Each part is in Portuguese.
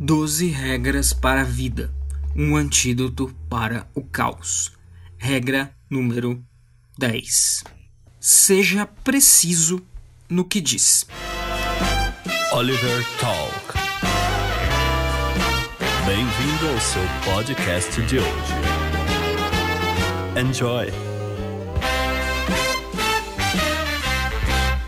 12 regras para a vida, um antídoto para o caos. Regra número 10. Seja preciso no que diz. Oliver Talk. Bem-vindo ao seu podcast de hoje. Enjoy.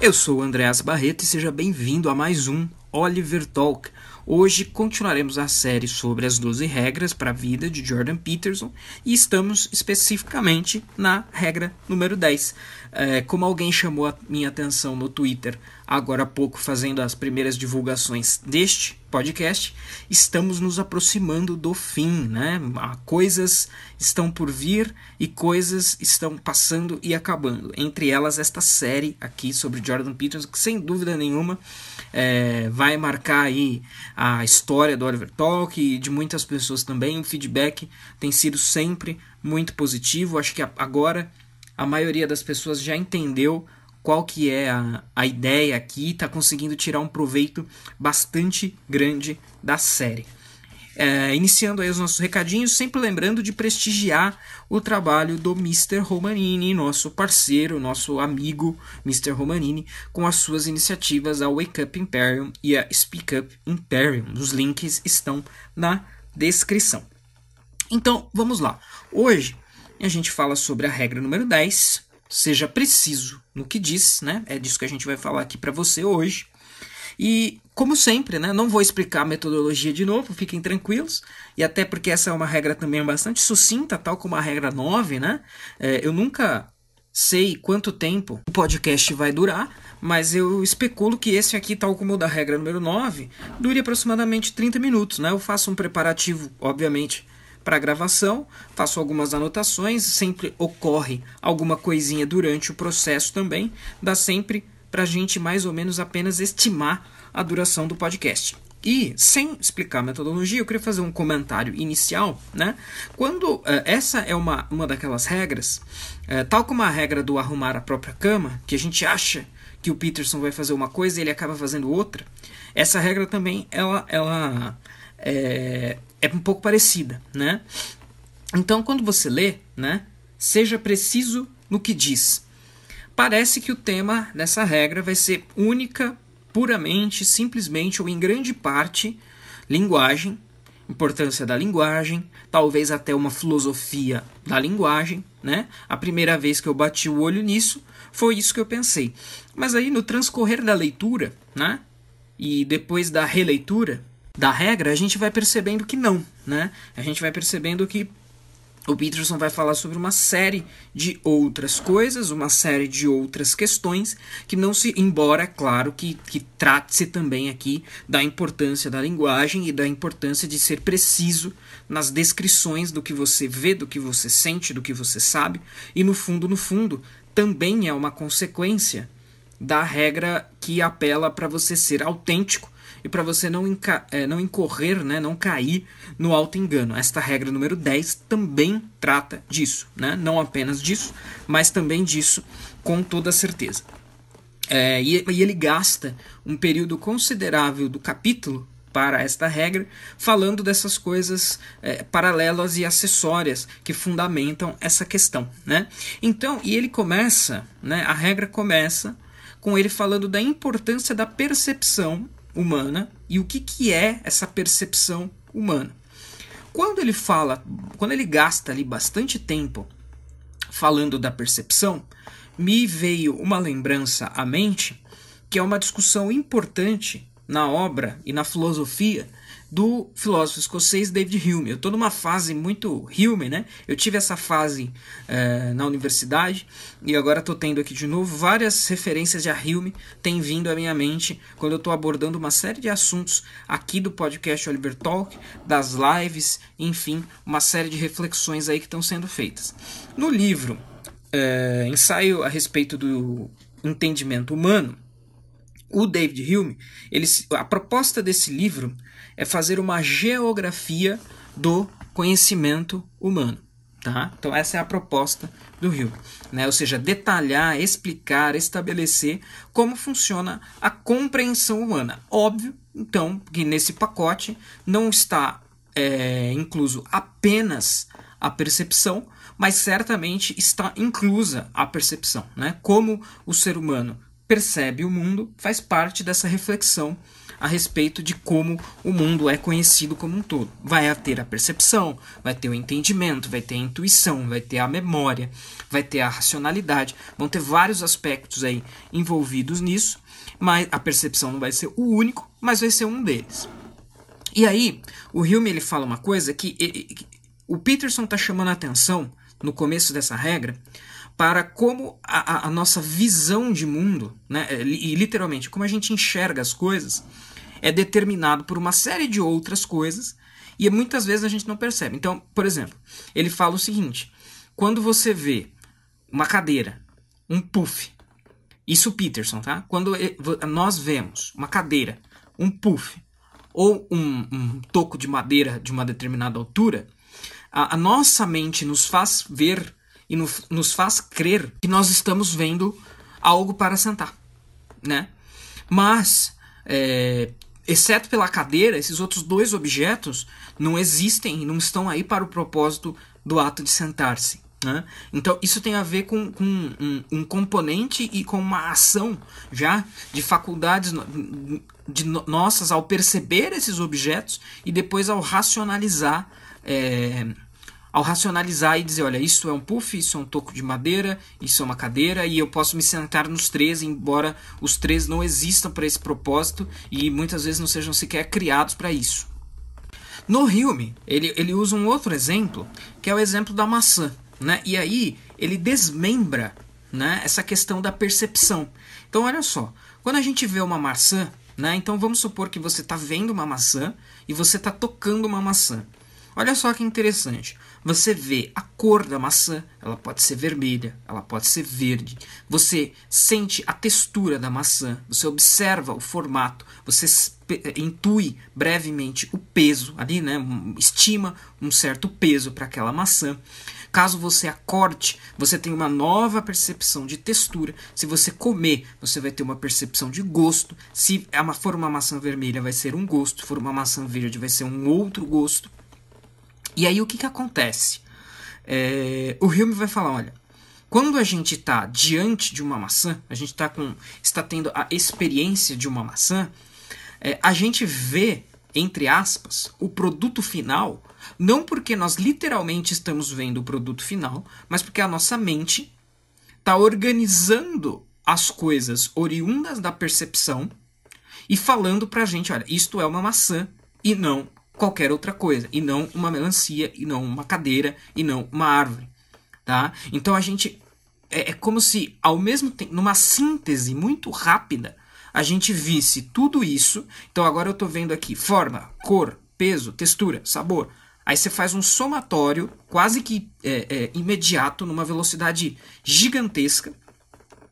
Eu sou o Andreas Barreto e seja bem-vindo a mais um Oliver Talk Hoje continuaremos a série sobre as 12 regras para a vida de Jordan Peterson e estamos especificamente na regra número 10. É, como alguém chamou a minha atenção no Twitter agora há pouco fazendo as primeiras divulgações deste podcast, estamos nos aproximando do fim, né? Coisas estão por vir e coisas estão passando e acabando. Entre elas esta série aqui sobre Jordan Peterson, que sem dúvida nenhuma é, vai marcar aí a história do Oliver Talk e de muitas pessoas também. O feedback tem sido sempre muito positivo. Acho que agora a maioria das pessoas já entendeu qual que é a, a ideia aqui, está conseguindo tirar um proveito bastante grande da série. É, iniciando aí os nossos recadinhos, sempre lembrando de prestigiar o trabalho do Mr. Romanini, nosso parceiro, nosso amigo Mr. Romanini, com as suas iniciativas a Wake Up Imperium e a Speak Up Imperium. Os links estão na descrição. Então, vamos lá. Hoje a gente fala sobre a regra número 10, seja preciso no que diz, né? É disso que a gente vai falar aqui para você hoje. E como sempre, né, não vou explicar a metodologia de novo, fiquem tranquilos, e até porque essa é uma regra também bastante sucinta, tal como a regra 9, né? É, eu nunca sei quanto tempo o podcast vai durar, mas eu especulo que esse aqui, tal como o da regra número 9, dure aproximadamente 30 minutos, né? Eu faço um preparativo, obviamente, para a gravação, faço algumas anotações, sempre ocorre alguma coisinha durante o processo também, dá sempre para a gente mais ou menos apenas estimar a duração do podcast. E, sem explicar a metodologia, eu queria fazer um comentário inicial, né? Quando uh, essa é uma, uma daquelas regras, uh, tal como a regra do arrumar a própria cama, que a gente acha que o Peterson vai fazer uma coisa e ele acaba fazendo outra, essa regra também, ela, ela é, é um pouco parecida, né? Então, quando você lê, né, seja preciso no que diz. Parece que o tema dessa regra vai ser única, puramente, simplesmente ou em grande parte linguagem, importância da linguagem, talvez até uma filosofia da linguagem, né? A primeira vez que eu bati o olho nisso, foi isso que eu pensei. Mas aí no transcorrer da leitura, né? E depois da releitura, da regra, a gente vai percebendo que não, né? A gente vai percebendo que o Peterson vai falar sobre uma série de outras coisas, uma série de outras questões, que não se, embora, claro, que, que trate-se também aqui da importância da linguagem e da importância de ser preciso nas descrições do que você vê, do que você sente, do que você sabe, e no fundo, no fundo, também é uma consequência da regra que apela para você ser autêntico e para você não, é, não incorrer, né, não cair no alto engano Esta regra número 10 também trata disso, né? não apenas disso, mas também disso com toda certeza. É, e, e ele gasta um período considerável do capítulo para esta regra, falando dessas coisas é, paralelas e acessórias que fundamentam essa questão. Né? Então, e ele começa, né, a regra começa com ele falando da importância da percepção humana e o que, que é essa percepção humana. Quando ele fala, quando ele gasta ali bastante tempo falando da percepção, me veio uma lembrança à mente que é uma discussão importante na obra e na filosofia do filósofo escocês David Hume. Eu estou numa fase muito Hume, né? Eu tive essa fase é, na universidade e agora estou tendo aqui de novo várias referências a Hume têm vindo à minha mente quando eu estou abordando uma série de assuntos aqui do podcast Oliver Talk, das lives, enfim, uma série de reflexões aí que estão sendo feitas. No livro é, Ensaio a respeito do entendimento humano, o David Hume, ele, a proposta desse livro é fazer uma geografia do conhecimento humano. Tá? Então, essa é a proposta do Rio, Né? Ou seja, detalhar, explicar, estabelecer como funciona a compreensão humana. Óbvio, então, que nesse pacote não está é, incluso apenas a percepção, mas certamente está inclusa a percepção. Né? Como o ser humano percebe o mundo faz parte dessa reflexão a respeito de como o mundo é conhecido como um todo. Vai ter a percepção, vai ter o entendimento, vai ter a intuição, vai ter a memória, vai ter a racionalidade. Vão ter vários aspectos aí envolvidos nisso, mas a percepção não vai ser o único, mas vai ser um deles. E aí, o Hume ele fala uma coisa que, que o Peterson está chamando a atenção no começo dessa regra para como a, a nossa visão de mundo, né, é, e literalmente como a gente enxerga as coisas, é determinado por uma série de outras coisas e muitas vezes a gente não percebe. Então, por exemplo, ele fala o seguinte: quando você vê uma cadeira, um puff, isso Peterson, tá? Quando nós vemos uma cadeira, um puff ou um, um toco de madeira de uma determinada altura, a, a nossa mente nos faz ver e no, nos faz crer que nós estamos vendo algo para sentar, né? Mas, é, exceto pela cadeira, esses outros dois objetos não existem, não estão aí para o propósito do ato de sentar-se. Né? Então, isso tem a ver com, com um, um, componente e com uma ação já de faculdades de nossas ao perceber esses objetos e depois ao racionalizar é, ao racionalizar e dizer, olha, isso é um puff, isso é um toco de madeira, isso é uma cadeira, e eu posso me sentar nos três, embora os três não existam para esse propósito e muitas vezes não sejam sequer criados para isso. No Hume, ele, ele usa um outro exemplo, que é o exemplo da maçã. Né? E aí ele desmembra né, essa questão da percepção. Então, olha só, quando a gente vê uma maçã, né, então vamos supor que você está vendo uma maçã e você está tocando uma maçã. Olha só que interessante você vê a cor da maçã, ela pode ser vermelha, ela pode ser verde. Você sente a textura da maçã, você observa o formato, você eh, intui brevemente o peso ali, né? Estima um certo peso para aquela maçã. Caso você corte, você tem uma nova percepção de textura. Se você comer, você vai ter uma percepção de gosto. Se é for uma maçã vermelha, vai ser um gosto. Se for uma maçã verde, vai ser um outro gosto. E aí o que, que acontece? É, o Hume vai falar, olha, quando a gente está diante de uma maçã, a gente tá com, está tendo a experiência de uma maçã, é, a gente vê, entre aspas, o produto final, não porque nós literalmente estamos vendo o produto final, mas porque a nossa mente está organizando as coisas oriundas da percepção e falando para a gente, olha, isto é uma maçã e não qualquer outra coisa, e não uma melancia, e não uma cadeira, e não uma árvore. Tá? Então a gente. É, é como se, ao mesmo tempo, numa síntese muito rápida, a gente visse tudo isso. Então agora eu estou vendo aqui forma, cor, peso, textura, sabor. Aí você faz um somatório quase que é, é, imediato, numa velocidade gigantesca,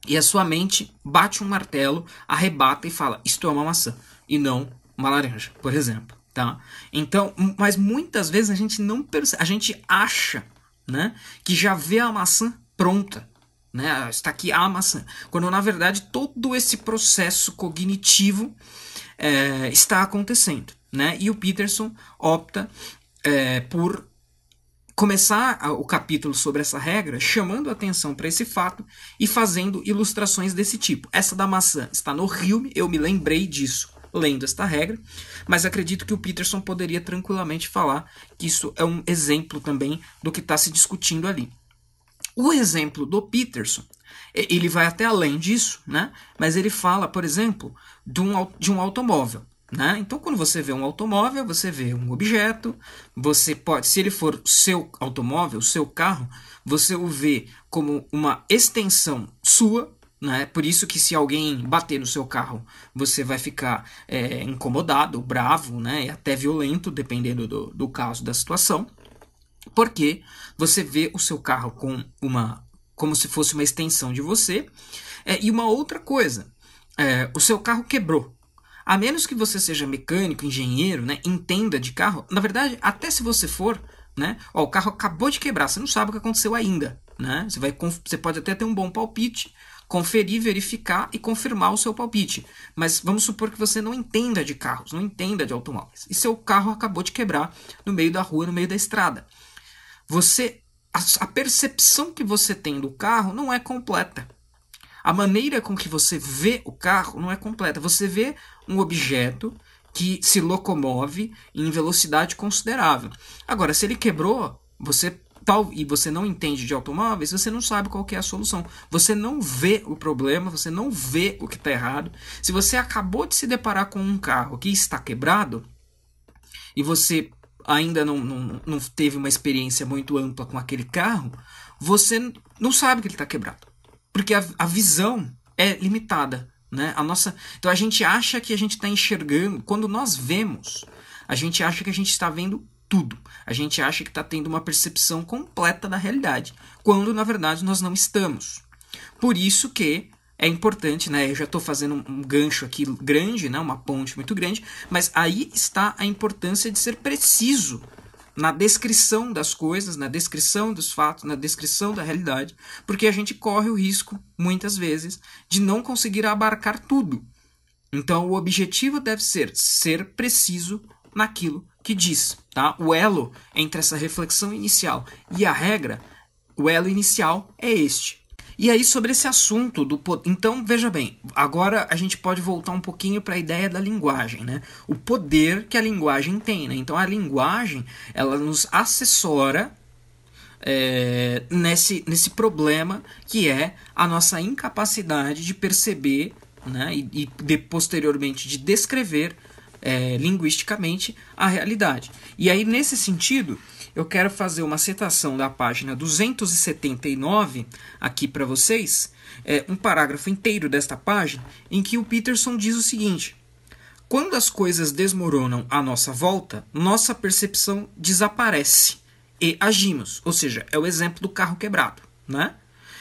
e a sua mente bate um martelo, arrebata e fala: Isto é uma maçã, e não uma laranja, por exemplo tá? Então, mas muitas vezes a gente não percebe, a gente acha, né, que já vê a maçã pronta, né? Está aqui a maçã, quando na verdade todo esse processo cognitivo é, está acontecendo, né? E o Peterson opta é, por começar o capítulo sobre essa regra chamando atenção para esse fato e fazendo ilustrações desse tipo. Essa da maçã está no Rio, eu me lembrei disso lendo esta regra, mas acredito que o Peterson poderia tranquilamente falar que isso é um exemplo também do que está se discutindo ali. O exemplo do Peterson, ele vai até além disso, né? mas ele fala, por exemplo, de um, de um automóvel. Né? Então, quando você vê um automóvel, você vê um objeto, você pode, se ele for seu automóvel, seu carro, você o vê como uma extensão sua, né? Por isso que se alguém bater no seu carro, você vai ficar é, incomodado, bravo né? e até violento, dependendo do, do caso, da situação. Porque você vê o seu carro com uma como se fosse uma extensão de você. É, e uma outra coisa, é, o seu carro quebrou. A menos que você seja mecânico, engenheiro, né, entenda de carro, na verdade, até se você for, né, ó, o carro acabou de quebrar, você não sabe o que aconteceu ainda. Né? Você, vai, você pode até ter um bom palpite, conferir, verificar e confirmar o seu palpite. Mas vamos supor que você não entenda de carros, não entenda de automóveis, e seu carro acabou de quebrar no meio da rua, no meio da estrada. Você a, percepção que você tem do carro não é completa. A maneira com que você vê o carro não é completa. Você vê um objeto que se locomove em velocidade considerável. Agora, se ele quebrou, você tal e você não entende de automóveis, você não sabe qual é a solução. Você não vê o problema, você não vê o que está errado. Se você acabou de se deparar com um carro que está quebrado e você ainda não, não, não teve uma experiência muito ampla com aquele carro, você não sabe que ele está quebrado. Porque a, a visão é limitada. Né? A nossa, então a gente acha que a gente está enxergando, quando nós vemos, a gente acha que a gente está vendo tudo. A gente acha que está tendo uma percepção completa da realidade, quando na verdade nós não estamos. Por isso que é importante, né? Eu já estou fazendo um gancho aqui grande, né? Uma ponte muito grande, mas aí está a importância de ser preciso na descrição das coisas, na descrição dos fatos, na descrição da realidade, porque a gente corre o risco, muitas vezes, de não conseguir abarcar tudo. Então, o objetivo deve ser ser preciso naquilo que diz, tá? O elo entre essa reflexão inicial e a regra, o elo inicial é este. E aí sobre esse assunto do então veja bem, agora a gente pode voltar um pouquinho para a ideia da linguagem, né? O poder que a linguagem tem, né? Então a linguagem ela nos assessora é, nesse, nesse problema que é a nossa incapacidade de perceber né, e, e de, posteriormente de descrever é, linguisticamente a realidade. E aí, nesse sentido, eu quero fazer uma citação da página 279 aqui para vocês, é, um parágrafo inteiro desta página, em que o Peterson diz o seguinte: Quando as coisas desmoronam à nossa volta, nossa percepção desaparece e agimos. Ou seja, é o exemplo do carro quebrado, né?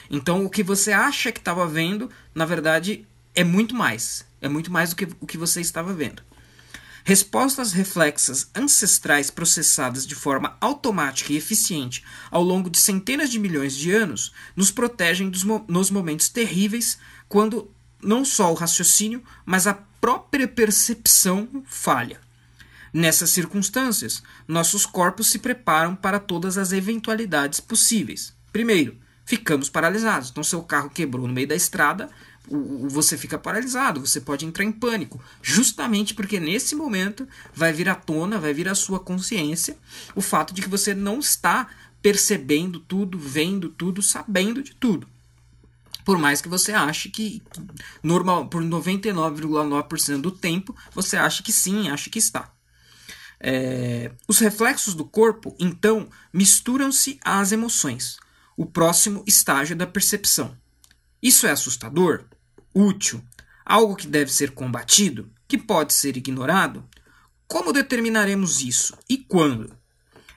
Então, o que você acha que estava vendo, na verdade, é muito mais. É muito mais do que o que você estava vendo. Respostas reflexas ancestrais processadas de forma automática e eficiente ao longo de centenas de milhões de anos nos protegem dos mo nos momentos terríveis quando não só o raciocínio, mas a própria percepção falha. Nessas circunstâncias, nossos corpos se preparam para todas as eventualidades possíveis. Primeiro, ficamos paralisados. Então, seu carro quebrou no meio da estrada, você fica paralisado, você pode entrar em pânico, justamente porque nesse momento vai vir à tona, vai vir à sua consciência o fato de que você não está percebendo tudo, vendo tudo, sabendo de tudo. Por mais que você ache que, normal, por 99,9% do tempo, você acha que sim, acha que está. É, os reflexos do corpo, então, misturam-se às emoções, o próximo estágio é da percepção. Isso é assustador? Útil? Algo que deve ser combatido? Que pode ser ignorado? Como determinaremos isso e quando?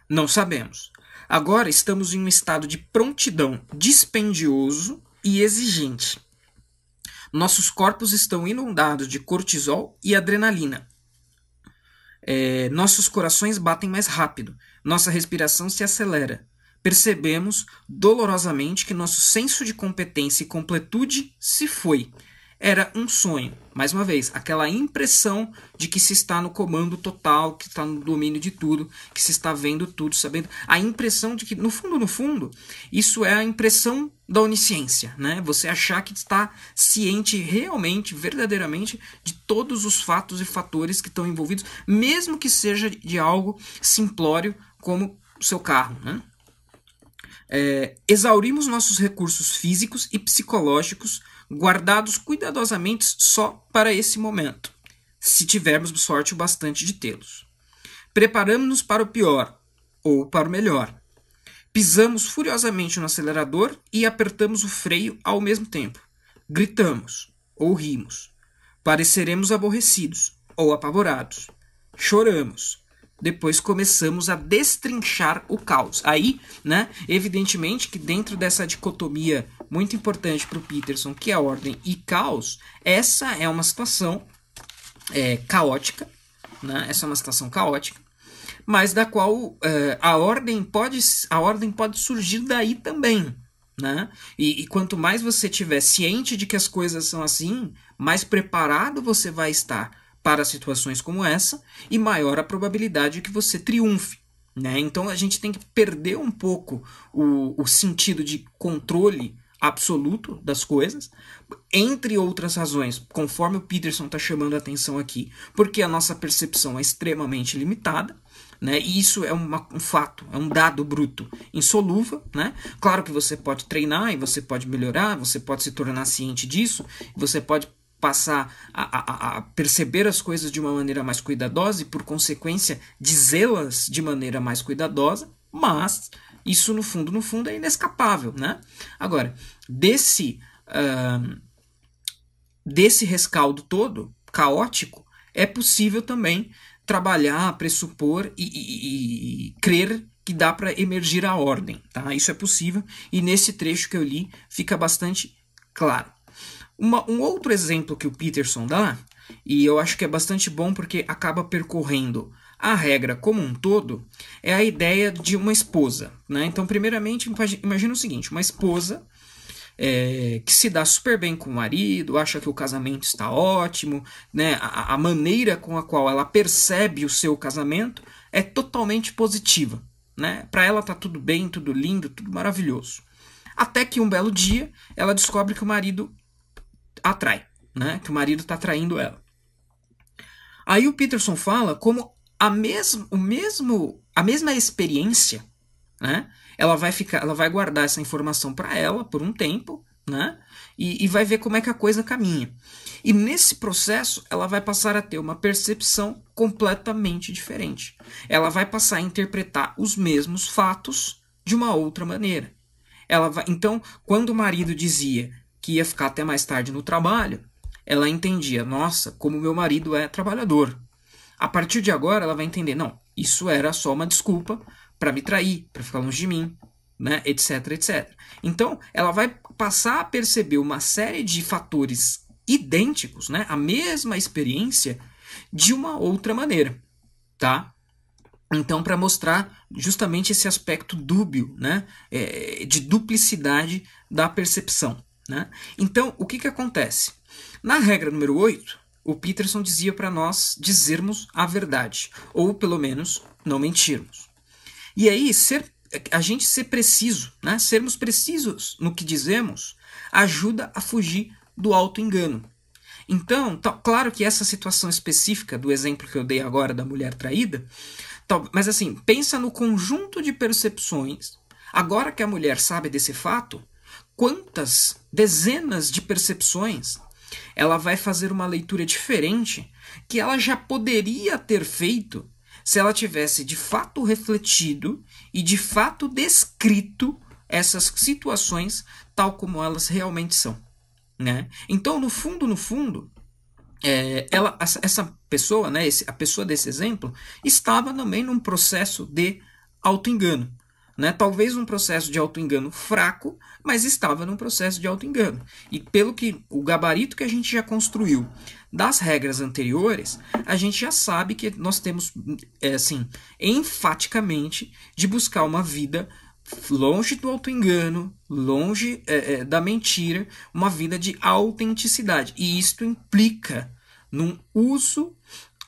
Não sabemos. Agora estamos em um estado de prontidão dispendioso e exigente. Nossos corpos estão inundados de cortisol e adrenalina. É, nossos corações batem mais rápido, nossa respiração se acelera, percebemos dolorosamente que nosso senso de competência e completude se foi. Era um sonho, mais uma vez, aquela impressão de que se está no comando total, que está no domínio de tudo, que se está vendo tudo, sabendo. A impressão de que, no fundo, no fundo, isso é a impressão da onisciência, né? Você achar que está ciente realmente, verdadeiramente, de todos os fatos e fatores que estão envolvidos, mesmo que seja de algo simplório como o seu carro, né? é, exaurimos nossos recursos físicos e psicológicos guardados cuidadosamente só para esse momento, se tivermos sorte o bastante de tê-los. Preparamos-nos para o pior ou para o melhor. Pisamos furiosamente no acelerador e apertamos o freio ao mesmo tempo. Gritamos ou rimos. Pareceremos aborrecidos ou apavorados. Choramos depois começamos a destrinchar o caos. Aí, né, evidentemente que dentro dessa dicotomia muito importante para o Peterson, que é ordem e caos, essa é uma situação é, caótica, né? Essa é uma situação caótica, mas da qual é, a ordem pode a ordem pode surgir daí também. Né? E, e, quanto mais você tiver ciente de que as coisas são assim, mais preparado você vai estar para situações como essa e maior a probabilidade de que você triunfe. Né? Então a gente tem que perder um pouco o, o sentido de controle absoluto das coisas, entre outras razões, conforme o Peterson está chamando a atenção aqui, porque a nossa percepção é extremamente limitada, né? E isso é uma, um fato, é um dado bruto, insolúvel, né? Claro que você pode treinar e você pode melhorar, você pode se tornar ciente disso, você pode passar a, a, a, perceber as coisas de uma maneira mais cuidadosa e, por consequência, dizê-las de maneira mais cuidadosa, mas isso, no fundo, no fundo, é inescapável. Né? Agora, desse, uh, desse rescaldo todo, caótico, é possível também trabalhar, pressupor e, e, e, e crer que dá para emergir a ordem, tá? Isso é possível e nesse trecho que eu li fica bastante claro. Uma, um outro exemplo que o Peterson dá, e eu acho que é bastante bom porque acaba percorrendo a regra como um todo, é a ideia de uma esposa. Né? Então, primeiramente, imagina o seguinte: uma esposa é, que se dá super bem com o marido, acha que o casamento está ótimo, né? A, a, maneira com a qual ela percebe o seu casamento é totalmente positiva, né? Para ela tá tudo bem, tudo lindo, tudo maravilhoso. Até que um belo dia ela descobre que o marido atrai, né? Que o marido está traindo ela. Aí o Peterson fala como a mesmo, o mesmo, a mesma experiência, né? Ela vai ficar, ela vai guardar essa informação para ela por um tempo, né? E, e vai ver como é que a coisa caminha. E nesse processo, ela vai passar a ter uma percepção completamente diferente. Ela vai passar a interpretar os mesmos fatos de uma outra maneira. Ela vai, então, quando o marido dizia que ia ficar até mais tarde no trabalho, ela entendia, nossa, como meu marido é trabalhador. A partir de agora, ela vai entender, não, isso era só uma desculpa para me trair, para ficar longe de mim, né, etc, etc. Então, ela vai passar a perceber uma série de fatores idênticos, né, a mesma experiência, de uma outra maneira, tá? Então, para mostrar justamente esse aspecto dúbio, né, eh, de duplicidade da percepção. Né? Então, o que, que acontece? Na regra número 8, o Peterson dizia para nós dizermos a verdade, ou pelo menos não mentirmos. E aí, ser, a gente ser preciso, né? sermos precisos no que dizemos, ajuda a fugir do auto-engano. Então, claro que essa situação específica do exemplo que eu dei agora da mulher traída, mas assim, pensa no conjunto de percepções. Agora que a mulher sabe desse fato, quantas dezenas de percepções ela vai fazer uma leitura diferente que ela já poderia ter feito se ela tivesse de fato refletido e de fato descrito essas situações tal como elas realmente são, né? Então, no fundo, no fundo, é, ela, essa pessoa, né, a pessoa desse exemplo, estava também num processo de auto-engano. Né? Talvez um processo de autoengano fraco, mas estava num processo de autoengano. E pelo que o gabarito que a gente já construiu das regras anteriores, a gente já sabe que nós temos, é, assim, enfaticamente, de buscar uma vida longe do autoengano, longe é, é, da mentira, uma vida de autenticidade. E isto implica num uso,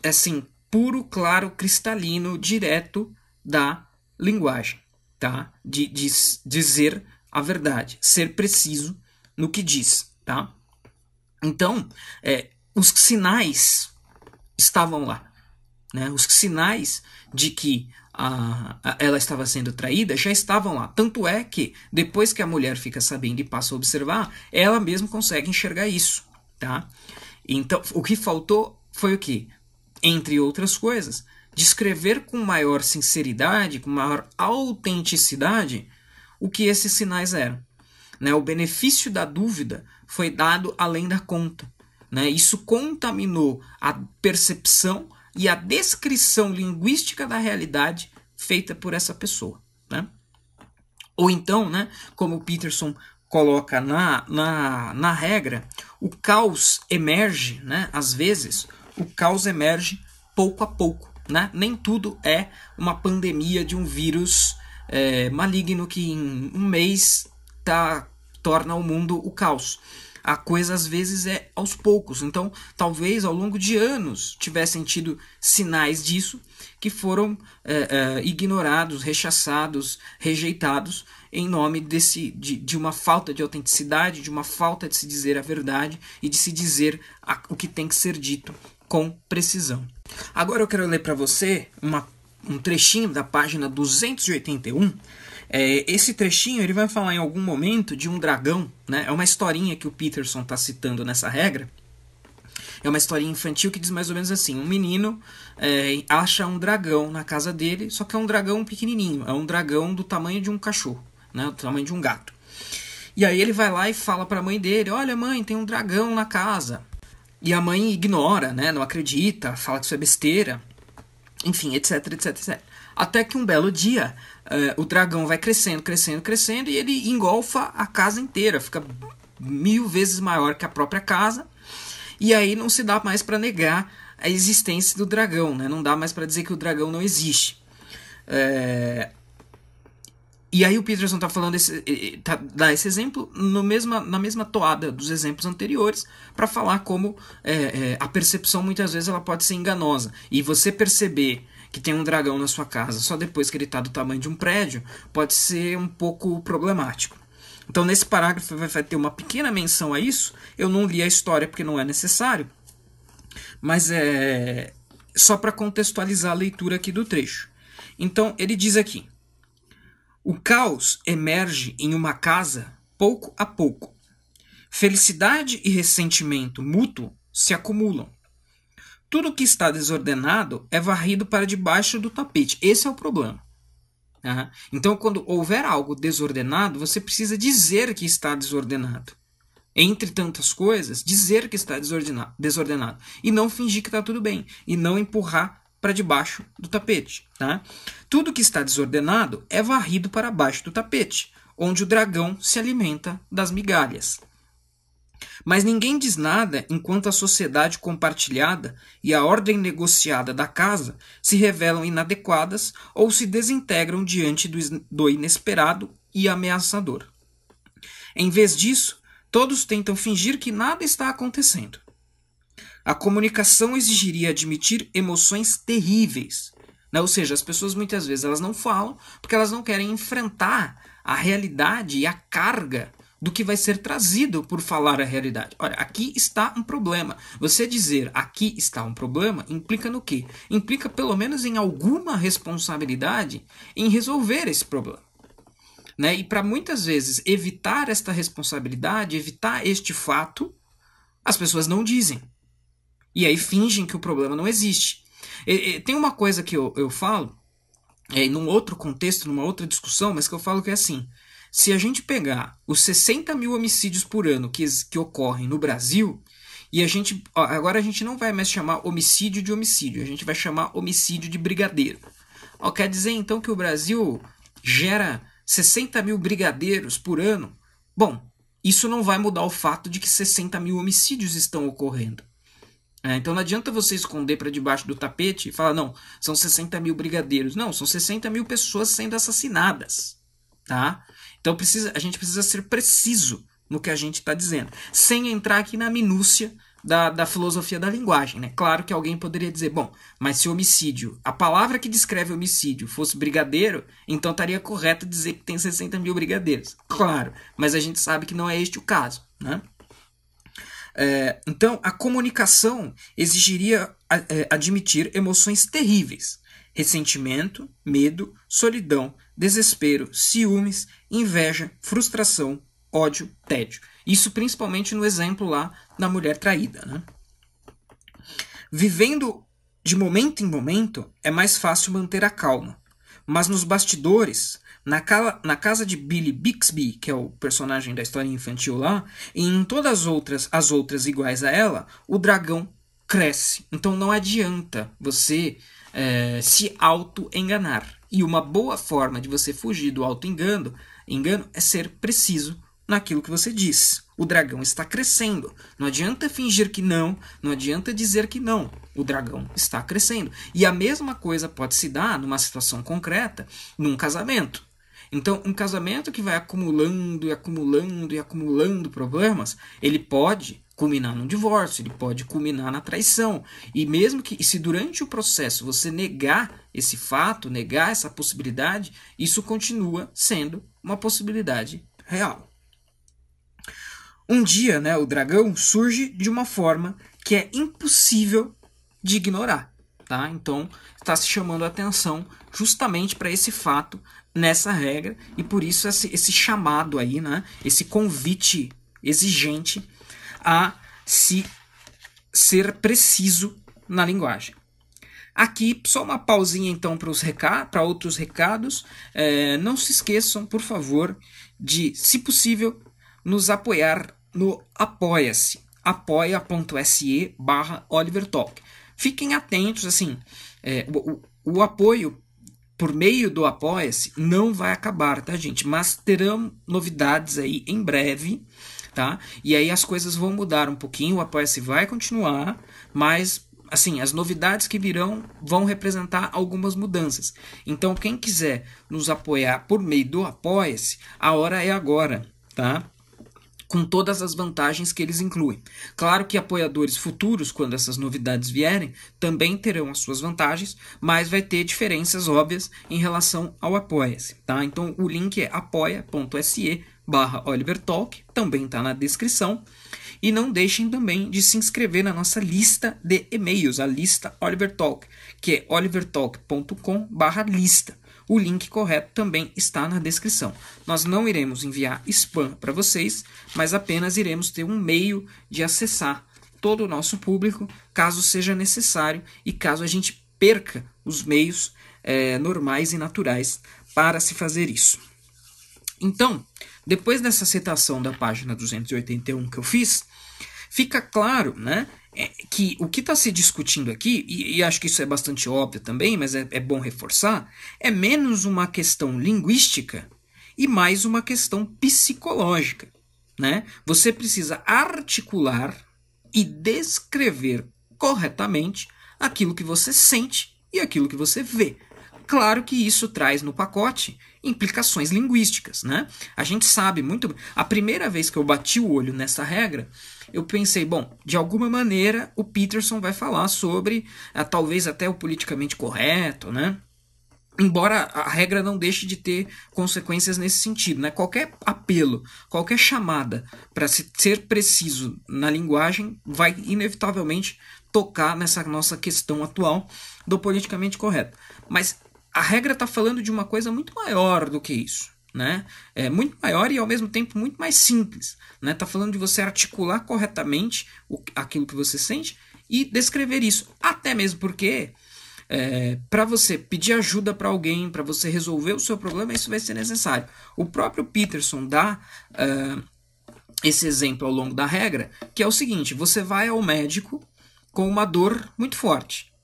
assim, puro, claro, cristalino, direto da linguagem tá? De, de dizer a verdade, ser preciso no que diz, tá? Então, é, os sinais estavam lá, né? Os sinais de que a, a, ela estava sendo traída já estavam lá. Tanto é que depois que a mulher fica sabendo e passa a observar, ela mesma consegue enxergar isso, tá? Então, o que faltou foi o que, entre outras coisas, descrever com maior sinceridade, com maior autenticidade, o que esses sinais eram. Né? O benefício da dúvida foi dado além da conta. Né? Isso contaminou a percepção e a descrição linguística da realidade feita por essa pessoa. Né? Ou então, né, como o Peterson coloca na, na, na regra, o caos emerge, né, às vezes, o caos emerge pouco a pouco né? Nem tudo é uma pandemia de um vírus é, maligno que em um mês tá, torna o mundo o caos. A coisa às vezes é aos poucos. Então, talvez ao longo de anos tivessem tido sinais disso que foram é, é, ignorados, rechaçados, rejeitados em nome desse, de, de uma falta de autenticidade, de uma falta de se dizer a verdade e de se dizer a, o que tem que ser dito com precisão. Agora eu quero ler para você uma, um trechinho da página 281. É, esse trechinho ele vai falar em algum momento de um dragão, né? É uma historinha que o Peterson está citando nessa regra. É uma historinha infantil que diz mais ou menos assim: um menino é, acha um dragão na casa dele, só que é um dragão pequenininho, é um dragão do tamanho de um cachorro, né? Do tamanho de um gato. E aí ele vai lá e fala para a mãe dele: Olha, mãe, tem um dragão na casa. E a mãe ignora, né? Não acredita, fala que isso é besteira, enfim, etc, etc, etc. Até que um belo dia uh, o dragão vai crescendo, crescendo, crescendo e ele engolfa a casa inteira, fica mil vezes maior que a própria casa. E aí não se dá mais para negar a existência do dragão, né? Não dá mais para dizer que o dragão não existe. É, e aí o Peterson está falando esse, tá, dá esse exemplo no mesma, na mesma toada dos exemplos anteriores para falar como é, é, a percepção muitas vezes ela pode ser enganosa e você perceber que tem um dragão na sua casa só depois que ele está do tamanho de um prédio pode ser um pouco problemático. Então nesse parágrafo vai ter uma pequena menção a isso. Eu não li a história porque não é necessário, mas é só para contextualizar a leitura aqui do trecho. Então ele diz aqui. O caos emerge em uma casa pouco a pouco. Felicidade e ressentimento mútuo se acumulam. Tudo que está desordenado é varrido para debaixo do tapete. Esse é o problema. Uhum. Então, quando houver algo desordenado, você precisa dizer que está desordenado. Entre tantas coisas, dizer que está desordenado, desordenado. E não fingir que está tudo bem. E não empurrar para debaixo do tapete. Tá? Tudo que está desordenado é varrido para baixo do tapete, onde o dragão se alimenta das migalhas. Mas ninguém diz nada enquanto a sociedade compartilhada e a ordem negociada da casa se revelam inadequadas ou se desintegram diante do inesperado e ameaçador. Em vez disso, todos tentam fingir que nada está acontecendo. A comunicação exigiria admitir emoções terríveis. Né? Ou seja, as pessoas muitas vezes elas não falam porque elas não querem enfrentar a realidade e a carga do que vai ser trazido por falar a realidade. Olha, aqui está um problema. Você dizer aqui está um problema implica no quê? Implica pelo menos em alguma responsabilidade em resolver esse problema. Né? E para muitas vezes evitar esta responsabilidade, evitar este fato, as pessoas não dizem. E aí fingem que o problema não existe. E, e, tem uma coisa que eu, eu falo, é, num outro contexto, numa outra discussão, mas que eu falo que é assim: se a gente pegar os 60 mil homicídios por ano que, que ocorrem no Brasil, e a gente. Ó, agora a gente não vai mais chamar homicídio de homicídio, a gente vai chamar homicídio de brigadeiro. Ó, quer dizer então que o Brasil gera 60 mil brigadeiros por ano? Bom, isso não vai mudar o fato de que 60 mil homicídios estão ocorrendo. É, então não adianta você esconder para debaixo do tapete e falar, não, são 60 mil brigadeiros. Não, são 60 mil pessoas sendo assassinadas. Tá? Então precisa, a gente precisa ser preciso no que a gente está dizendo, sem entrar aqui na minúcia da, da, filosofia da linguagem. Né? Claro que alguém poderia dizer, bom, mas se homicídio, a palavra que descreve homicídio fosse brigadeiro, então estaria correto dizer que tem 60 mil brigadeiros. Claro, mas a gente sabe que não é este o caso. Né? É, então, a comunicação exigiria é, admitir emoções terríveis: ressentimento, medo, solidão, desespero, ciúmes, inveja, frustração, ódio, tédio. Isso principalmente no exemplo lá da mulher traída. Né? Vivendo de momento em momento, é mais fácil manter a calma. Mas nos bastidores, na, na casa de Billy Bixby, que é o personagem da história infantil lá, e em todas as outras, as outras iguais a ela, o dragão cresce. Então não adianta você é, se auto-enganar. E uma boa forma de você fugir do auto-engano engano é ser preciso naquilo que você diz. O dragão está crescendo. Não adianta fingir que não, não adianta dizer que não. O dragão está crescendo. E a mesma coisa pode se dar numa situação concreta, num casamento. Então, um casamento que vai acumulando e acumulando e acumulando problemas, ele pode culminar num divórcio, ele pode culminar na traição. E mesmo que e se durante o processo você negar esse fato, negar essa possibilidade, isso continua sendo uma possibilidade real. Um dia, né, o dragão surge de uma forma que é impossível de ignorar, tá? Então, está se chamando a atenção justamente para esse fato nessa regra e por isso esse, esse chamado aí, né, esse convite exigente a se ser preciso na linguagem. Aqui, só uma pausinha então para para outros recados. É, não se esqueçam, por favor, de, se possível, nos apoiar no apoia-se, apoia.se barra Oliver Talk. Fiquem atentos, assim, é, o, o, apoio por meio do Apoia-se não vai acabar, tá, gente? Mas terão novidades aí em breve, tá? E aí as coisas vão mudar um pouquinho, o Apoia-se vai continuar, mas assim, as novidades que virão vão representar algumas mudanças. Então, quem quiser nos apoiar por meio do Apoia-se, a hora é agora, tá? com todas as vantagens que eles incluem. Claro que apoiadores futuros, quando essas novidades vierem, também terão as suas vantagens, mas vai ter diferenças óbvias em relação ao Apoia-se. Tá? Então o link é apoia.se barra Oliver Talk, também está na descrição. E não deixem também de se inscrever na nossa lista de e-mails, a lista Oliver Talk, que é olivertalk.com barra lista. O link correto também está na descrição. Nós não iremos enviar spam para vocês, mas apenas iremos ter um meio de acessar todo o nosso público, caso seja necessário e caso a gente perca os meios é, normais e naturais para se fazer isso. Então, depois dessa citação da página 281 que eu fiz, fica claro, né? é que o que está se discutindo aqui, e, e, acho que isso é bastante óbvio também, mas é, é bom reforçar, é menos uma questão linguística e mais uma questão psicológica. Né? Você precisa articular e descrever corretamente aquilo que você sente e aquilo que você vê. Claro que isso traz no pacote implicações linguísticas, né? A gente sabe muito. A primeira vez que eu bati o olho nessa regra, eu pensei, bom, de alguma maneira o Peterson vai falar sobre, ah, talvez até o politicamente correto, né? Embora a regra não deixe de ter consequências nesse sentido, né? Qualquer apelo, qualquer chamada para se ser preciso na linguagem vai inevitavelmente tocar nessa nossa questão atual do politicamente correto. Mas a regra está falando de uma coisa muito maior do que isso. Né? É muito maior e ao mesmo tempo muito mais simples. Está né? Tá falando de você articular corretamente o, aquilo que você sente e descrever isso. Até mesmo porque, é, para você pedir ajuda para alguém, para você resolver o seu problema, isso vai ser necessário. O próprio Peterson dá uh, esse exemplo ao longo da regra, que é o seguinte: você vai ao médico com uma dor muito forte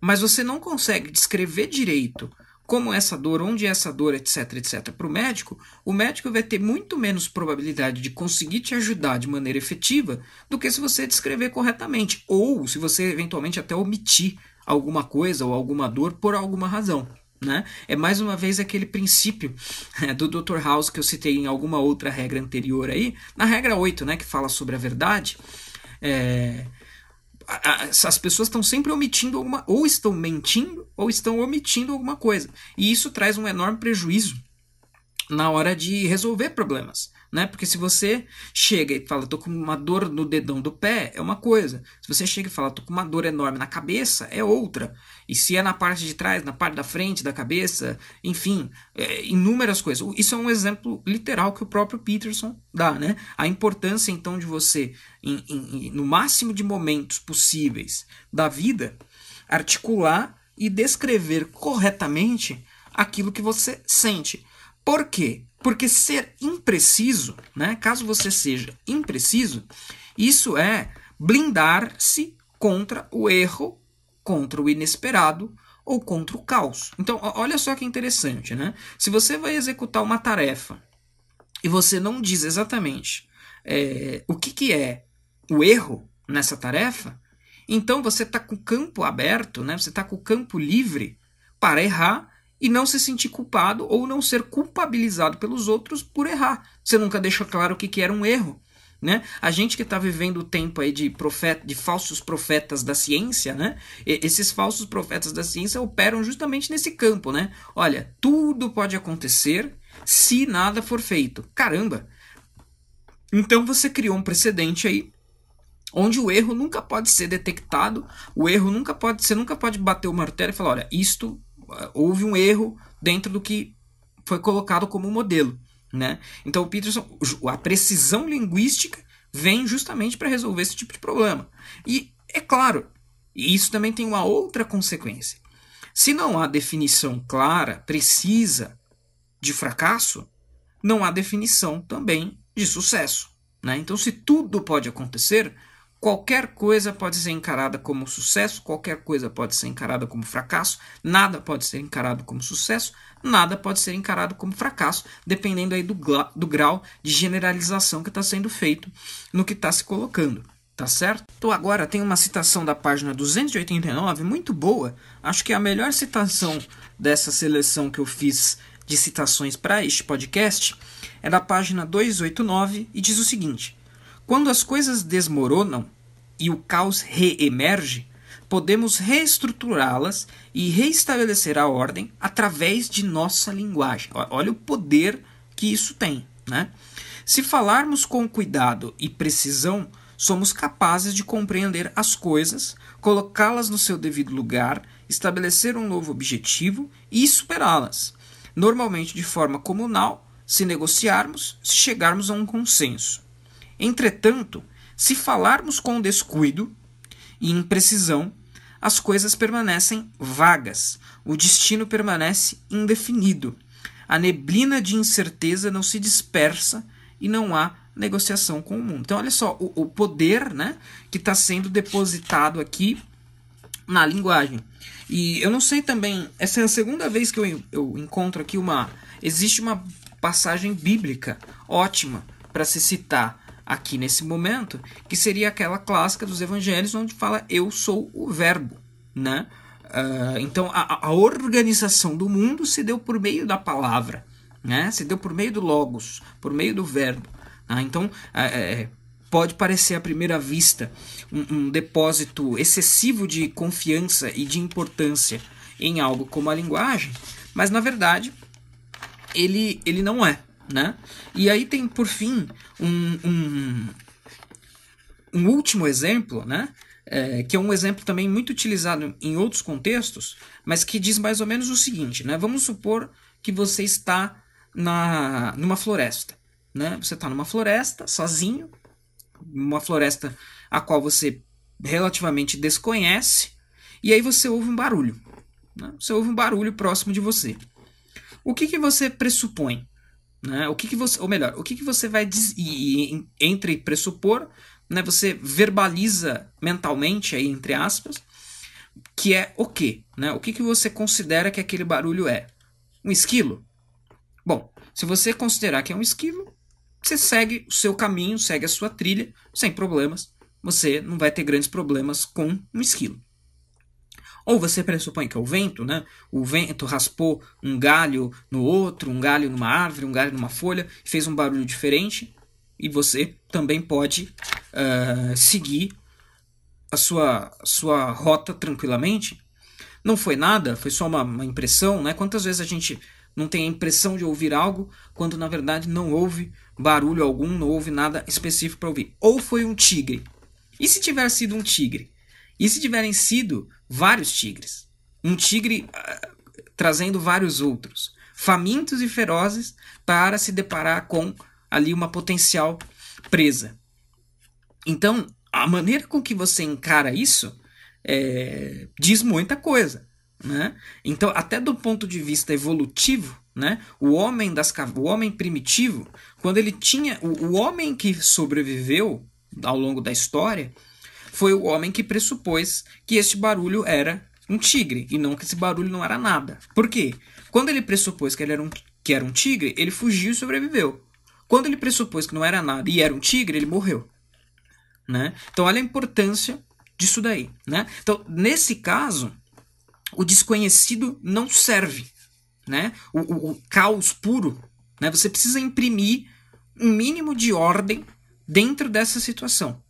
mas você não consegue descrever direito como essa dor, onde é essa dor, etc, etc, para o médico, o médico vai ter muito menos probabilidade de conseguir te ajudar de maneira efetiva do que se você descrever corretamente, ou se você eventualmente até omitir alguma coisa ou alguma dor por alguma razão. Né? É mais uma vez aquele princípio é, do Dr. House que eu citei em alguma outra regra anterior aí, na regra 8, né, que fala sobre a verdade. É, as pessoas estão sempre omitindo alguma, ou estão mentindo, ou estão omitindo alguma coisa. E isso traz um enorme prejuízo na hora de resolver problemas né? Porque se você chega e fala, tô com uma dor no dedão do pé, é uma coisa. Se você chega e fala, tô com uma dor enorme na cabeça, é outra. E se é na parte de trás, na parte da frente da cabeça, enfim, é, inúmeras coisas. Isso é um exemplo literal que o próprio Peterson dá, né? A importância, então, de você, em, em, no máximo de momentos possíveis da vida, articular e descrever corretamente aquilo que você sente. Por quê? Porque ser impreciso, né, caso você seja impreciso, isso é blindar-se contra o erro, contra o inesperado ou contra o caos. Então, olha só que interessante, né? Se você vai executar uma tarefa e você não diz exatamente é, o que, que é o erro nessa tarefa, então você está com o campo aberto, né? você está com o campo livre para errar e não se sentir culpado ou não ser culpabilizado pelos outros por errar. Você nunca deixou claro o que, que era um erro. Né? A gente que está vivendo o tempo aí de, profeta, de falsos profetas da ciência, né? E, esses falsos profetas da ciência operam justamente nesse campo, né? Olha, tudo pode acontecer se nada for feito. Caramba! Então você criou um precedente aí onde o erro nunca pode ser detectado, o erro nunca pode, você nunca pode bater o martelo e falar, olha, isto houve um erro dentro do que foi colocado como modelo. Né? Então o Peterson, a precisão linguística vem justamente para resolver esse tipo de problema. E é claro, isso também tem uma outra consequência. Se não há definição clara, precisa de fracasso, não há definição também de sucesso. Né? Então, se tudo pode acontecer, Qualquer coisa pode ser encarada como sucesso, qualquer coisa pode ser encarada como fracasso, nada pode ser encarado como sucesso, nada pode ser encarado como fracasso, dependendo aí do, do grau de generalização que está sendo feito no que está se colocando. Tá certo? Então agora tem uma citação da página 289, muito boa. Acho que é a melhor citação dessa seleção que eu fiz de citações para este podcast é da página 289 e diz o seguinte: quando as coisas desmoronam e o caos reemerge, podemos reestruturá-las e reestabelecer a ordem através de nossa linguagem. Olha o poder que isso tem. Né? Se falarmos com cuidado e precisão, somos capazes de compreender as coisas, colocá-las no seu devido lugar, estabelecer um novo objetivo e superá-las, normalmente de forma comunal, se negociarmos, se chegarmos a um consenso. Entretanto, se falarmos com descuido e imprecisão, as coisas permanecem vagas, o destino permanece indefinido. A neblina de incerteza não se dispersa e não há negociação com o mundo. Então, olha só, o, o poder né, que está sendo depositado aqui na linguagem. E eu não sei também, essa é a segunda vez que eu, eu encontro aqui uma. Existe uma passagem bíblica ótima para se citar aqui nesse momento, que seria aquela clássica dos evangelhos onde fala eu sou o verbo, né? Uh, então a, a, organização do mundo se deu por meio da palavra, né? Se deu por meio do logos, por meio do verbo. Né? Então é, é, é, pode parecer à primeira vista um, um depósito excessivo de confiança e de importância em algo como a linguagem, mas na verdade ele, ele não é né? E aí tem, por fim, um, um, um último exemplo, né? É, que é um exemplo também muito utilizado em outros contextos, mas que diz mais ou menos o seguinte, né? Vamos supor que você está na, numa floresta, né? Você está numa floresta, sozinho, uma floresta a qual você relativamente desconhece, e aí você ouve um barulho. Né? Você ouve um barulho próximo de você. O que, que você pressupõe? Né? O que, que você, ou melhor, o que, que você vai diz, e, e, entre pressupor, né? Você verbaliza mentalmente aí entre aspas que é o quê? Né? O que, que você considera que aquele barulho é? Um esquilo? Bom, se você considerar que é um esquilo, você segue o seu caminho, segue a sua trilha, sem problemas. Você não vai ter grandes problemas com um esquilo. Ou você pressupõe que é o vento, né? O vento raspou um galho no outro, um galho numa árvore, um galho numa folha, fez um barulho diferente, e você também pode uh, seguir a sua, sua rota tranquilamente. Não foi nada, foi só uma, uma impressão, né? Quantas vezes a gente não tem a impressão de ouvir algo quando na verdade não houve barulho algum, não houve nada específico para ouvir? Ou foi um tigre. E se tiver sido um tigre? E se tiverem sido vários tigres? Um tigre uh, trazendo vários outros, famintos e ferozes, para se deparar com ali uma potencial presa. Então, a maneira com que você encara isso é, diz muita coisa. Né? Então, até do ponto de vista evolutivo, né? o, homem das, o homem primitivo, quando ele tinha. O, o homem que sobreviveu ao longo da história foi o homem que pressupôs que este barulho era um tigre e não que esse barulho não era nada. Por quê? Quando ele pressupôs que ele era um, que era um tigre, ele fugiu e sobreviveu. Quando ele pressupôs que não era nada e era um tigre, ele morreu. Né? Então, olha a importância disso daí. Né? Então, nesse caso, o desconhecido não serve. Né? O, o, o caos puro. Né? Você precisa imprimir um mínimo de ordem dentro dessa situação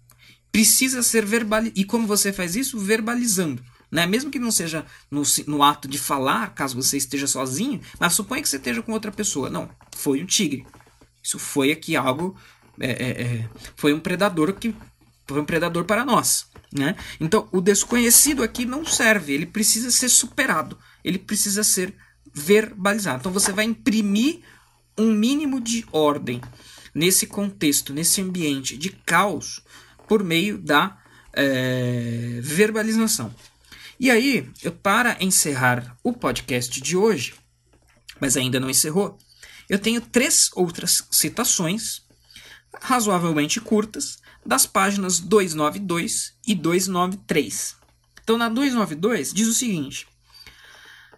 precisa ser verbalizado. E como você faz isso? Verbalizando. Né? Mesmo que não seja no, no, ato de falar, caso você esteja sozinho, mas suponha que você esteja com outra pessoa. Não, foi um tigre. Isso foi aqui algo. É, é, é, foi um predador que. Foi um predador para nós. Né? Então, o desconhecido aqui não serve, ele precisa ser superado, ele precisa ser verbalizado. Então, você vai imprimir um mínimo de ordem nesse contexto, nesse ambiente de caos por meio da é, verbalização. E aí, eu, para encerrar o podcast de hoje, mas ainda não encerrou, eu tenho três outras citações, razoavelmente curtas, das páginas 292 e 293. Então, na 292, diz o seguinte: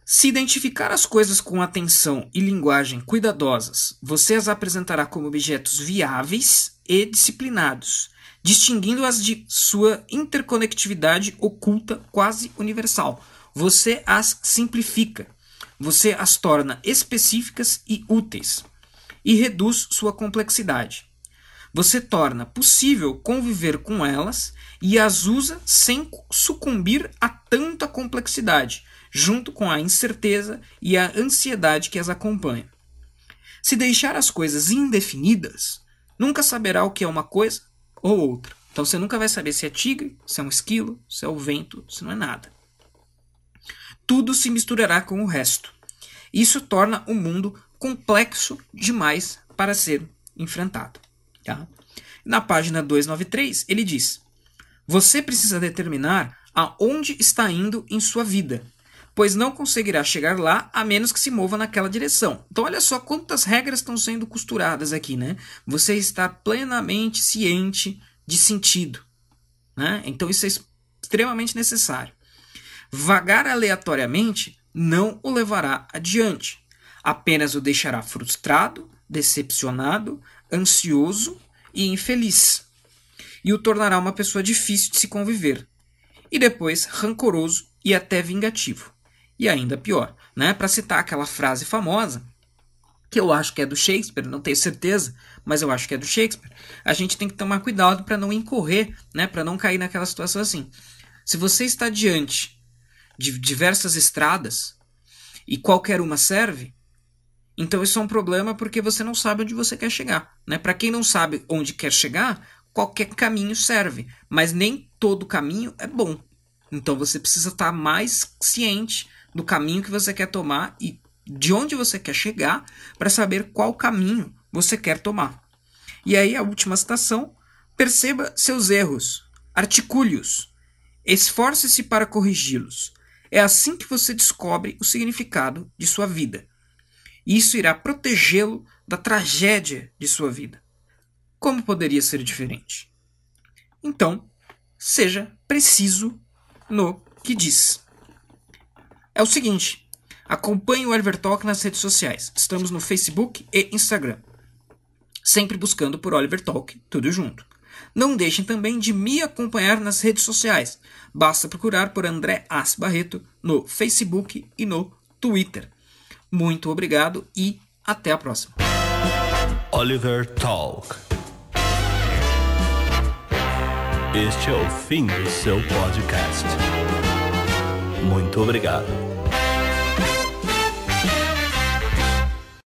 Se identificar as coisas com atenção e linguagem cuidadosas, você as apresentará como objetos viáveis e disciplinados, distinguindo-as de sua interconectividade oculta quase universal. Você as simplifica, você as torna específicas e úteis, e reduz sua complexidade. Você torna possível conviver com elas e as usa sem sucumbir a tanta complexidade, junto com a incerteza e a ansiedade que as acompanha. Se deixar as coisas indefinidas, nunca saberá o que é uma coisa ou outra. Então você nunca vai saber se é tigre, se é um esquilo, se é o vento, se não é nada. Tudo se misturará com o resto. Isso torna o mundo complexo demais para ser enfrentado. Tá? Na página 293, ele diz: Você precisa determinar aonde está indo em sua vida pois não conseguirá chegar lá a menos que se mova naquela direção. Então, olha só quantas regras estão sendo costuradas aqui, né? Você está plenamente ciente de sentido, né? Então, isso é extremamente necessário. Vagar aleatoriamente não o levará adiante, apenas o deixará frustrado, decepcionado, ansioso e infeliz, e o tornará uma pessoa difícil de se conviver, e depois rancoroso e até vingativo. E ainda pior, né? Para citar aquela frase famosa, que eu acho que é do Shakespeare, não tenho certeza, mas eu acho que é do Shakespeare. A gente tem que tomar cuidado para não incorrer, né, para não cair naquela situação assim. Se você está diante de diversas estradas e qualquer uma serve, então isso é um problema porque você não sabe onde você quer chegar, né? Para quem não sabe onde quer chegar, qualquer caminho serve, mas nem todo caminho é bom. Então você precisa estar mais ciente do caminho que você quer tomar e de onde você quer chegar para saber qual caminho você quer tomar. E aí a última citação: perceba seus erros, articule-os, esforce-se para corrigi-los. É assim que você descobre o significado de sua vida. Isso irá protegê-lo da tragédia de sua vida. Como poderia ser diferente? Então, seja preciso no que diz é o seguinte: acompanhe o Oliver Talk nas redes sociais. Estamos no Facebook e Instagram. Sempre buscando por Oliver Talk, tudo junto. Não deixem também de me acompanhar nas redes sociais. Basta procurar por André As Barreto no Facebook e no Twitter. Muito obrigado e até a próxima. Oliver Talk. Este é o fim do seu podcast. Muito obrigado.